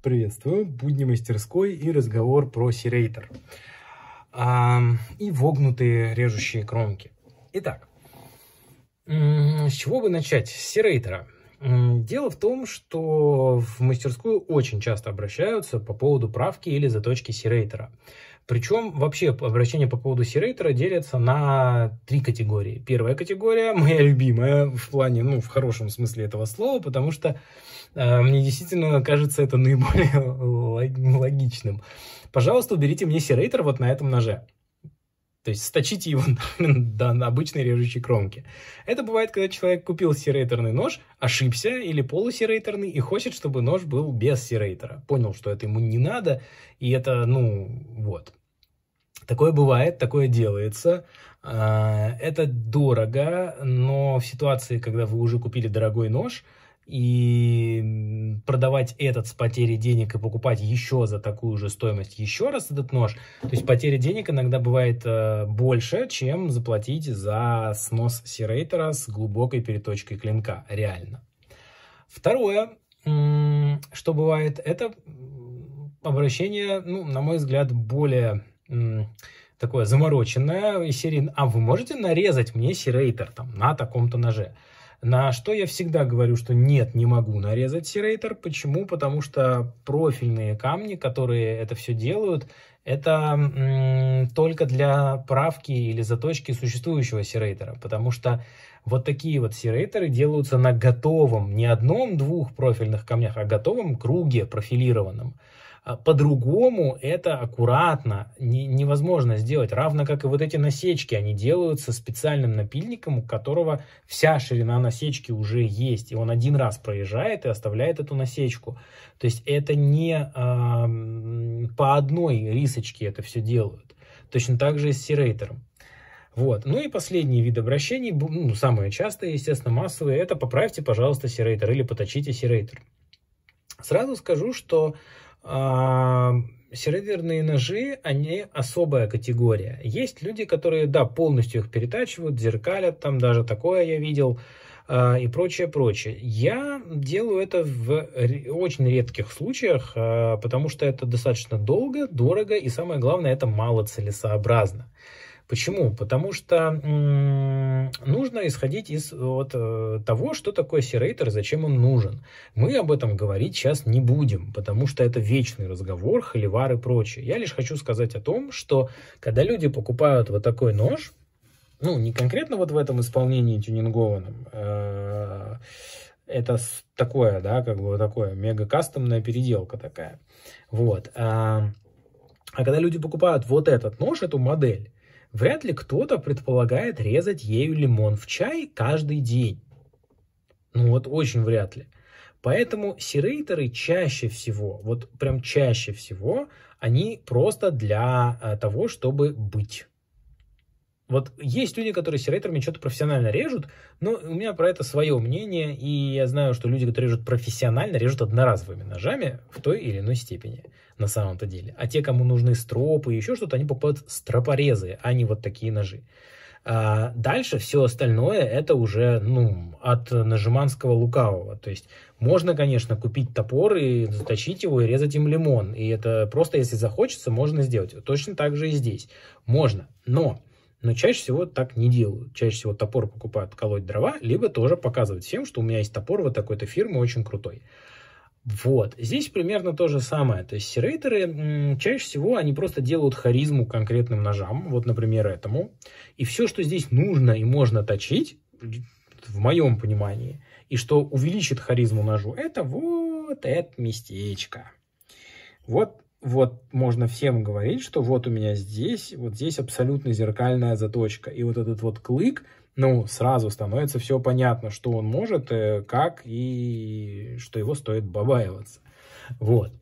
Приветствую, будни мастерской и разговор про серейтер а, и вогнутые режущие кромки. Итак, с чего бы начать? С серейтера. Дело в том, что в мастерскую очень часто обращаются по поводу правки или заточки серейтера. Причем вообще обращения по поводу серейтера делятся на три категории. Первая категория, моя любимая, в плане, ну, в хорошем смысле этого слова, потому что э, мне действительно кажется это наиболее логичным. Пожалуйста, уберите мне серейтер вот на этом ноже. То есть сточите его до обычной режущей кромки. Это бывает, когда человек купил серейторный нож, ошибся или полусерейторный и хочет, чтобы нож был без серейтора. Понял, что это ему не надо, и это, ну, вот. Такое бывает, такое делается. А, это дорого, но в ситуации, когда вы уже купили дорогой нож, и продавать этот с потерей денег и покупать еще за такую же стоимость еще раз этот нож. То есть потеря денег иногда бывает э, больше, чем заплатить за снос серейтера с глубокой переточкой клинка, реально. Второе, что бывает, это обращение, ну, на мой взгляд, более такое замороченное из серии «А вы можете нарезать мне серейтер там на таком-то ноже?» На что я всегда говорю, что нет, не могу нарезать серейтер. Почему? Потому что профильные камни, которые это все делают, это только для правки или заточки существующего серейтера. Потому что вот такие вот серейтеры делаются на готовом, не одном-двух профильных камнях, а готовом круге профилированном. А по-другому это аккуратно не, невозможно сделать. Равно как и вот эти насечки, они делаются специальным напильником, у которого вся ширина насечки уже есть. И он один раз проезжает и оставляет эту насечку. То есть это не э, по одной рисочке это все делают. Точно так же и с серейтером. Вот. Ну и последний вид обращений, ну, самые частые, естественно, массовые, это поправьте, пожалуйста, серейтер или поточите серейтер. Сразу скажу, что а, серверные ножи, они особая категория. Есть люди, которые, да, полностью их перетачивают, зеркалят, там даже такое я видел а, и прочее, прочее. Я делаю это в очень редких случаях, а, потому что это достаточно долго, дорого и самое главное, это малоцелесообразно. Почему? Потому что нужно исходить из вот, э, того, что такое серейтор, зачем он нужен. Мы об этом говорить сейчас не будем, потому что это вечный разговор, холивар и прочее. Я лишь хочу сказать о том, что когда люди покупают вот такой нож, ну, не конкретно вот в этом исполнении тюнингованном, э, это такое, да, как бы такое мега кастомная переделка такая. Вот. А, а когда люди покупают вот этот нож, эту модель, Вряд ли кто-то предполагает резать ею лимон в чай каждый день. Ну вот очень вряд ли. Поэтому серейтеры чаще всего, вот прям чаще всего, они просто для э, того, чтобы быть. Вот есть люди, которые серейтерами что-то профессионально режут, но у меня про это свое мнение, и я знаю, что люди, которые режут профессионально, режут одноразовыми ножами в той или иной степени на самом-то деле. А те, кому нужны стропы и еще что-то, они покупают стропорезы, а не вот такие ножи. А дальше все остальное это уже ну, от нажиманского лукавого. То есть можно, конечно, купить топор и заточить его и резать им лимон. И это просто, если захочется, можно сделать. Точно так же и здесь. Можно. Но но чаще всего так не делают. Чаще всего топор покупают колоть дрова, либо тоже показывать всем, что у меня есть топор вот такой-то фирмы, очень крутой. Вот. Здесь примерно то же самое. То есть серейтеры чаще всего они просто делают харизму конкретным ножам, вот, например, этому. И все, что здесь нужно и можно точить, в моем понимании, и что увеличит харизму ножу, это вот это местечко. Вот вот можно всем говорить, что вот у меня здесь, вот здесь абсолютно зеркальная заточка. И вот этот вот клык, ну, сразу становится все понятно, что он может, э, как и что его стоит бабаиваться. Вот.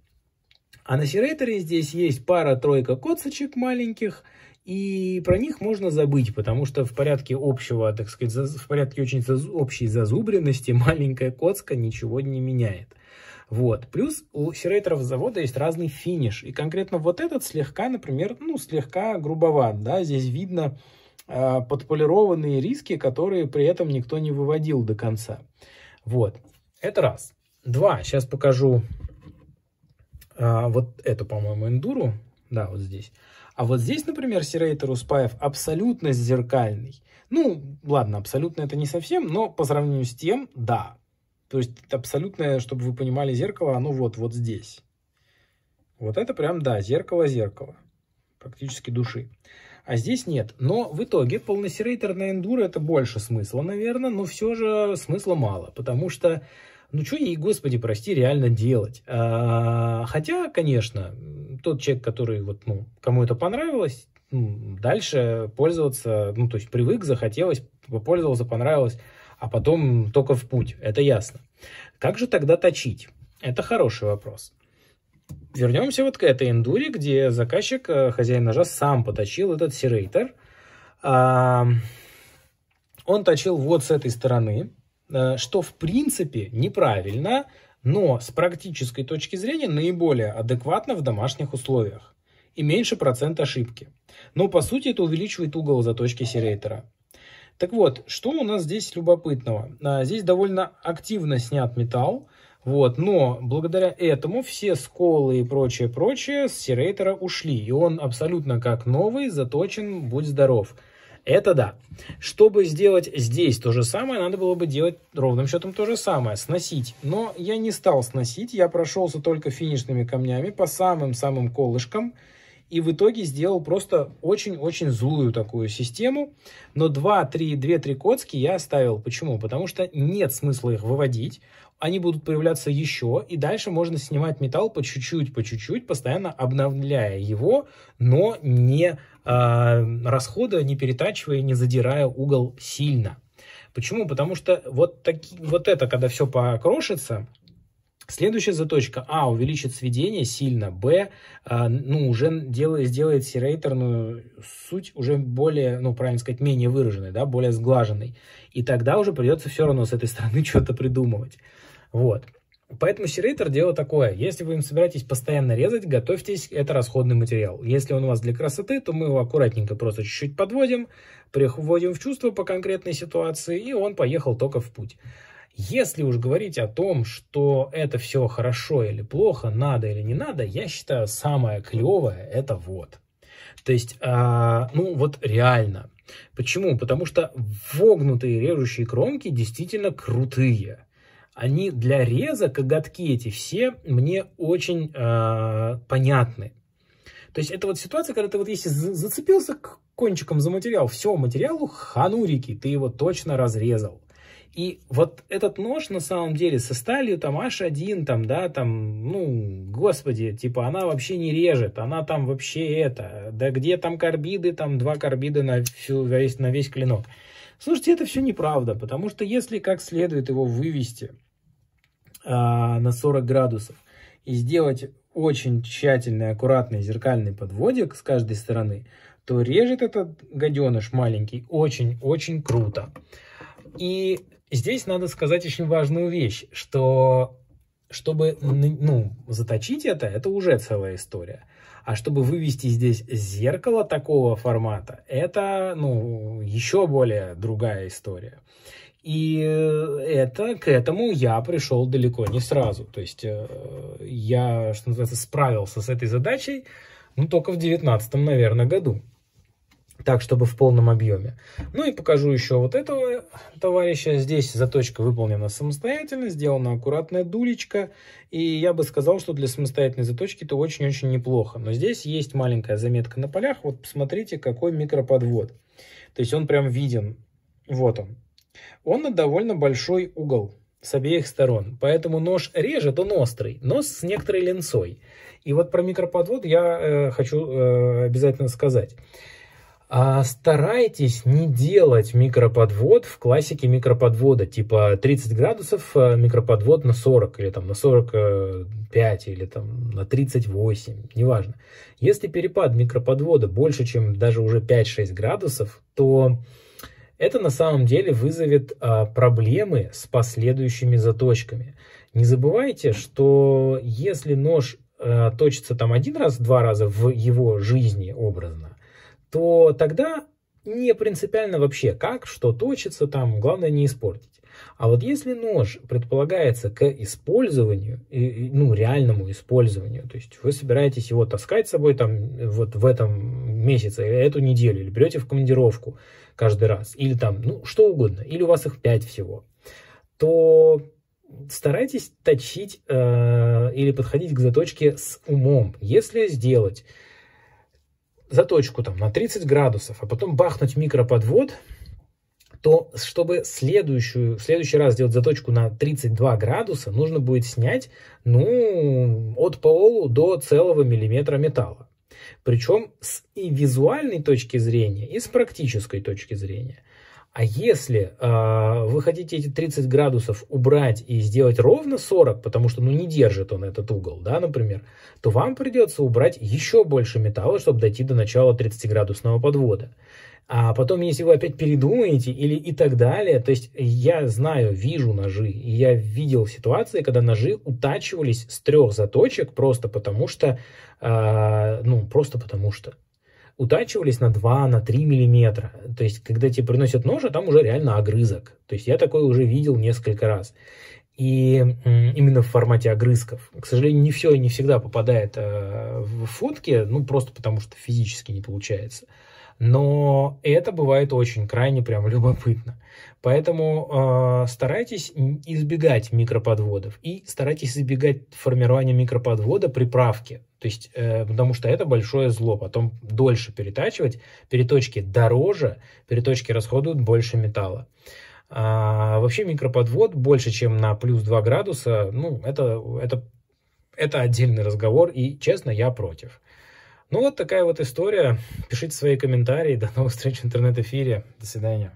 А на Сирейтере здесь есть пара-тройка коцочек маленьких, и про них можно забыть, потому что в порядке общего, так сказать, в порядке очень общей зазубренности маленькая коцка ничего не меняет. Вот. Плюс у серейтеров завода есть разный финиш. И конкретно вот этот слегка, например, ну, слегка грубоват, да, здесь видно э, подполированные риски, которые при этом никто не выводил до конца. Вот. Это раз. Два. Сейчас покажу а, вот эту, по-моему, эндуру. Да, вот здесь. А вот здесь, например, Сирейтер Успаев абсолютно зеркальный. Ну, ладно, абсолютно это не совсем, но по сравнению с тем, да, то есть абсолютное, чтобы вы понимали, зеркало, оно вот, вот здесь. Вот это прям, да, зеркало-зеркало. Практически души. А здесь нет. Но в итоге полносерейтер на эндуро это больше смысла, наверное, но все же смысла мало. Потому что, ну что ей, господи, прости, реально делать? А, хотя, конечно, тот человек, который вот, ну, кому это понравилось, ну, дальше пользоваться, ну, то есть привык, захотелось, попользовался, понравилось а потом только в путь, это ясно. Как же тогда точить? Это хороший вопрос. Вернемся вот к этой эндуре, где заказчик, э, хозяин ножа, сам поточил этот серейтер. А, он точил вот с этой стороны, э, что в принципе неправильно, но с практической точки зрения наиболее адекватно в домашних условиях и меньше процент ошибки. Но по сути это увеличивает угол заточки серейтера. Так вот, что у нас здесь любопытного? А, здесь довольно активно снят металл, вот, но благодаря этому все сколы и прочее-прочее с серейтера ушли, и он абсолютно как новый, заточен, будь здоров. Это да. Чтобы сделать здесь то же самое, надо было бы делать ровным счетом то же самое, сносить. Но я не стал сносить, я прошелся только финишными камнями по самым-самым колышкам, и в итоге сделал просто очень-очень злую такую систему. Но 2-3-2-3 коцки я оставил. Почему? Потому что нет смысла их выводить. Они будут появляться еще, и дальше можно снимать металл по чуть-чуть, по чуть-чуть, постоянно обновляя его, но не э, а, расхода, не перетачивая, не задирая угол сильно. Почему? Потому что вот, таки, вот это, когда все покрошится, Следующая заточка. А. Увеличит сведение сильно. Б. А, ну, уже делает, сделает серейторную суть уже более, ну, правильно сказать, менее выраженной, да, более сглаженной. И тогда уже придется все равно с этой стороны что-то придумывать. Вот. Поэтому серейтер дело такое. Если вы им собираетесь постоянно резать, готовьтесь, это расходный материал. Если он у вас для красоты, то мы его аккуратненько просто чуть-чуть подводим, приводим в чувство по конкретной ситуации, и он поехал только в путь. Если уж говорить о том, что это все хорошо или плохо, надо или не надо, я считаю, самое клевое это вот. То есть, а, ну вот реально. Почему? Потому что вогнутые режущие кромки действительно крутые они для реза, коготки эти все, мне очень э, понятны. То есть это вот ситуация, когда ты вот если зацепился кончиком за материал, все, материалу ханурики, ты его точно разрезал. И вот этот нож на самом деле со сталью там H1, там, да, там, ну, господи, типа она вообще не режет, она там вообще это, да где там карбиды, там два карбида на, всю, весь, на весь клинок. Слушайте, это все неправда, потому что если как следует его вывести а, на 40 градусов и сделать очень тщательный, аккуратный зеркальный подводик с каждой стороны, то режет этот гаденыш маленький очень-очень круто. И Здесь надо сказать очень важную вещь, что чтобы ну, заточить это, это уже целая история. А чтобы вывести здесь зеркало такого формата, это ну, еще более другая история. И это, к этому я пришел далеко не сразу. То есть э, я, что называется, справился с этой задачей, ну, только в девятнадцатом, наверное, году так, чтобы в полном объеме. Ну и покажу еще вот этого товарища. Здесь заточка выполнена самостоятельно, сделана аккуратная дулечка. И я бы сказал, что для самостоятельной заточки это очень-очень неплохо. Но здесь есть маленькая заметка на полях. Вот посмотрите, какой микроподвод. То есть он прям виден. Вот он. Он на довольно большой угол с обеих сторон. Поэтому нож режет, он острый, но с некоторой линцой. И вот про микроподвод я э, хочу э, обязательно сказать а старайтесь не делать микроподвод в классике микроподвода, типа 30 градусов э, микроподвод на 40, или там на 45, э, или там на 38, неважно. Если перепад микроподвода больше, чем даже уже 5-6 градусов, то это на самом деле вызовет а, проблемы с последующими заточками. Не забывайте, что если нож а, точится там один раз, два раза в его жизни образно, то тогда не принципиально вообще как, что точится там, главное не испортить. А вот если нож предполагается к использованию, ну, реальному использованию, то есть вы собираетесь его таскать с собой там э, вот в этом месяце э, эту неделю, или берете в командировку каждый раз, или там, ну, что угодно, или у вас их пять всего, то старайтесь точить э, или подходить к заточке с умом. Если сделать заточку там на 30 градусов, а потом бахнуть микроподвод, то чтобы следующую, в следующий раз сделать заточку на 32 градуса, нужно будет снять, ну, от полу до целого миллиметра металла. Причем с и визуальной точки зрения, и с практической точки зрения – а если э, вы хотите эти 30 градусов убрать и сделать ровно 40, потому что ну, не держит он этот угол, да, например, то вам придется убрать еще больше металла, чтобы дойти до начала 30-градусного подвода. А потом, если вы опять передумаете или и так далее, то есть я знаю, вижу ножи, и я видел ситуации, когда ножи утачивались с трех заточек просто потому что, э, ну, просто потому что утачивались на 2, на 3 миллиметра. То есть, когда тебе приносят нож, а там уже реально огрызок. То есть, я такое уже видел несколько раз. И именно в формате огрызков. К сожалению, не все и не всегда попадает э, в фотки, ну, просто потому что физически не получается. Но это бывает очень крайне прям любопытно. Поэтому э, старайтесь избегать микроподводов и старайтесь избегать формирования микроподвода при правке. То есть, э, потому что это большое зло. Потом дольше перетачивать, переточки дороже, переточки расходуют больше металла. А, вообще микроподвод больше, чем на плюс 2 градуса, ну, это, это, это отдельный разговор, и, честно, я против. Ну, вот такая вот история. Пишите свои комментарии. До новых встреч в интернет-эфире. До свидания.